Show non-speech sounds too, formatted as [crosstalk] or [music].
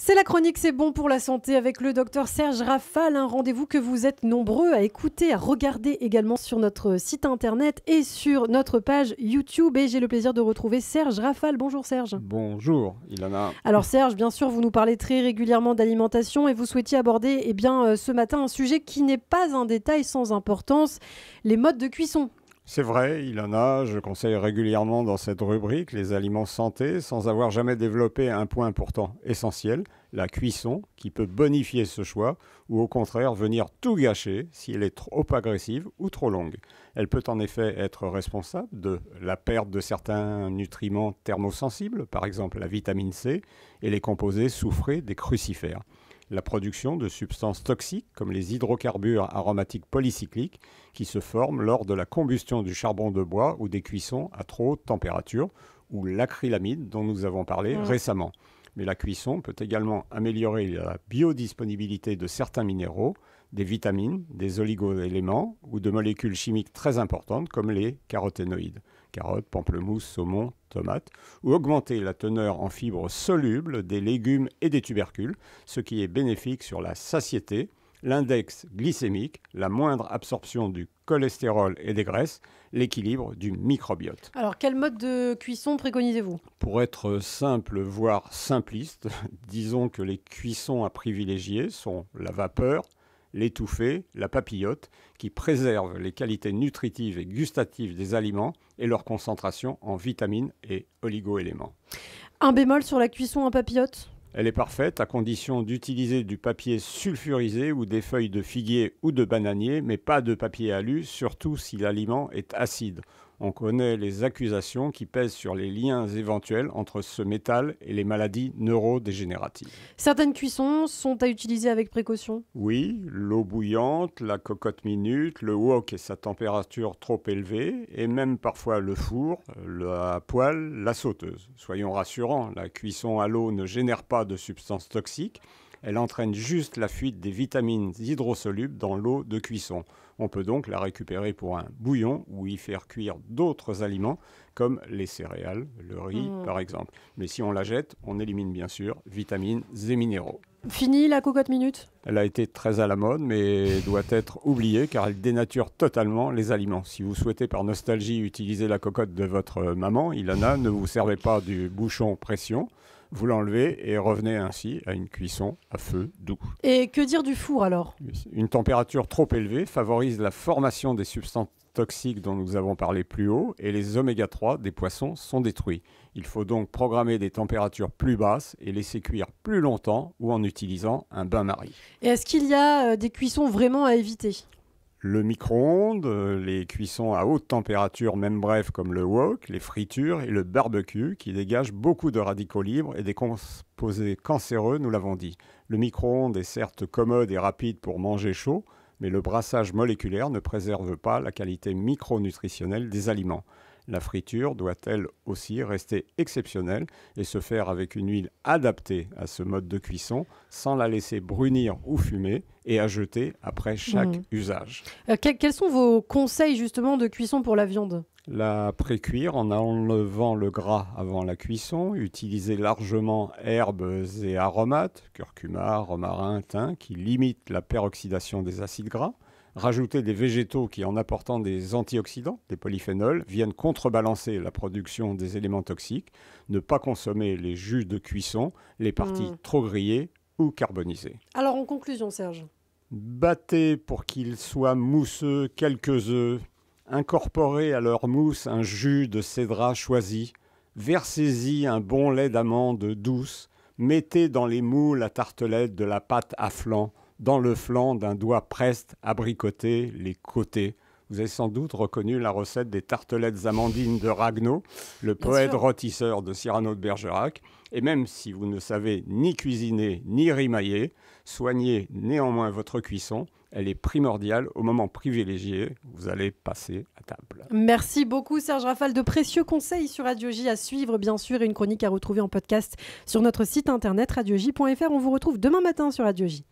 C'est la chronique C'est bon pour la santé avec le docteur Serge Raffal, un rendez-vous que vous êtes nombreux à écouter, à regarder également sur notre site internet et sur notre page YouTube. Et j'ai le plaisir de retrouver Serge Raffal. Bonjour Serge. Bonjour Ilana. Alors Serge, bien sûr, vous nous parlez très régulièrement d'alimentation et vous souhaitiez aborder eh bien, euh, ce matin un sujet qui n'est pas un détail sans importance, les modes de cuisson c'est vrai, il en a, je conseille régulièrement dans cette rubrique les aliments santé sans avoir jamais développé un point pourtant essentiel, la cuisson, qui peut bonifier ce choix ou au contraire venir tout gâcher si elle est trop agressive ou trop longue. Elle peut en effet être responsable de la perte de certains nutriments thermosensibles, par exemple la vitamine C, et les composés soufrés des crucifères la production de substances toxiques comme les hydrocarbures aromatiques polycycliques qui se forment lors de la combustion du charbon de bois ou des cuissons à trop haute température ou l'acrylamide dont nous avons parlé mm. récemment. Mais la cuisson peut également améliorer la biodisponibilité de certains minéraux, des vitamines, des oligoéléments ou de molécules chimiques très importantes comme les caroténoïdes carottes, pamplemousse, saumon, tomates, ou augmenter la teneur en fibres solubles des légumes et des tubercules, ce qui est bénéfique sur la satiété, l'index glycémique, la moindre absorption du cholestérol et des graisses, l'équilibre du microbiote. Alors quel mode de cuisson préconisez-vous Pour être simple, voire simpliste, [laughs] disons que les cuissons à privilégier sont la vapeur, l'étouffée, la papillote, qui préserve les qualités nutritives et gustatives des aliments et leur concentration en vitamines et oligoéléments. Un bémol sur la cuisson en papillote elle est parfaite à condition d'utiliser du papier sulfurisé ou des feuilles de figuier ou de bananier, mais pas de papier alu, surtout si l'aliment est acide on connaît les accusations qui pèsent sur les liens éventuels entre ce métal et les maladies neurodégénératives. Certaines cuissons sont à utiliser avec précaution Oui, l'eau bouillante, la cocotte minute, le wok et sa température trop élevée, et même parfois le four, la poêle, la sauteuse. Soyons rassurants, la cuisson à l'eau ne génère pas de substances toxiques. Elle entraîne juste la fuite des vitamines hydrosolubles dans l'eau de cuisson. On peut donc la récupérer pour un bouillon ou y faire cuire d'autres aliments comme les céréales, le riz mmh. par exemple. Mais si on la jette, on élimine bien sûr vitamines et minéraux. Fini la cocotte minute Elle a été très à la mode, mais [laughs] doit être oubliée car elle dénature totalement les aliments. Si vous souhaitez par nostalgie utiliser la cocotte de votre maman, Ilana, ne vous servez pas du bouchon pression vous l'enlevez et revenez ainsi à une cuisson à feu doux. Et que dire du four alors Une température trop élevée favorise la formation des substances toxiques dont nous avons parlé plus haut et les oméga 3 des poissons sont détruits. Il faut donc programmer des températures plus basses et laisser cuire plus longtemps ou en utilisant un bain-marie. Et est-ce qu'il y a euh, des cuissons vraiment à éviter le micro-ondes, euh, les cuissons à haute température, même bref, comme le wok, les fritures et le barbecue, qui dégagent beaucoup de radicaux libres et des composés cancéreux, nous l'avons dit. Le micro-ondes est certes commode et rapide pour manger chaud, mais le brassage moléculaire ne préserve pas la qualité micronutritionnelle des aliments. La friture doit-elle aussi rester exceptionnelle et se faire avec une huile adaptée à ce mode de cuisson, sans la laisser brunir ou fumer et à jeter après chaque hmm. usage. Euh, quels sont vos conseils justement de cuisson pour la viande la pré-cuire en enlevant le gras avant la cuisson, utiliser largement herbes et aromates, curcuma, romarin, thym, qui limitent la peroxydation des acides gras rajouter des végétaux qui, en apportant des antioxydants, des polyphénols, viennent contrebalancer la production des éléments toxiques, ne pas consommer les jus de cuisson, les parties hmm. trop grillées ou carbonisées. Alors en conclusion, Serge Battez pour qu'ils soient mousseux quelques œufs, incorporez à leur mousse un jus de cédra choisi, versez-y un bon lait d'amande douce, mettez dans les moules la tartelette de la pâte à flanc, dans le flanc d'un doigt preste abricoté les côtés. Vous avez sans doute reconnu la recette des tartelettes amandines de Ragnaud, le poète rôtisseur de Cyrano de Bergerac. Et même si vous ne savez ni cuisiner ni rimailler, soignez néanmoins votre cuisson elle est primordiale au moment privilégié. Vous allez passer à table. Merci beaucoup Serge Rafal de précieux conseils sur Radio-J à suivre bien sûr une chronique à retrouver en podcast sur notre site internet radioj.fr. On vous retrouve demain matin sur Radio-J.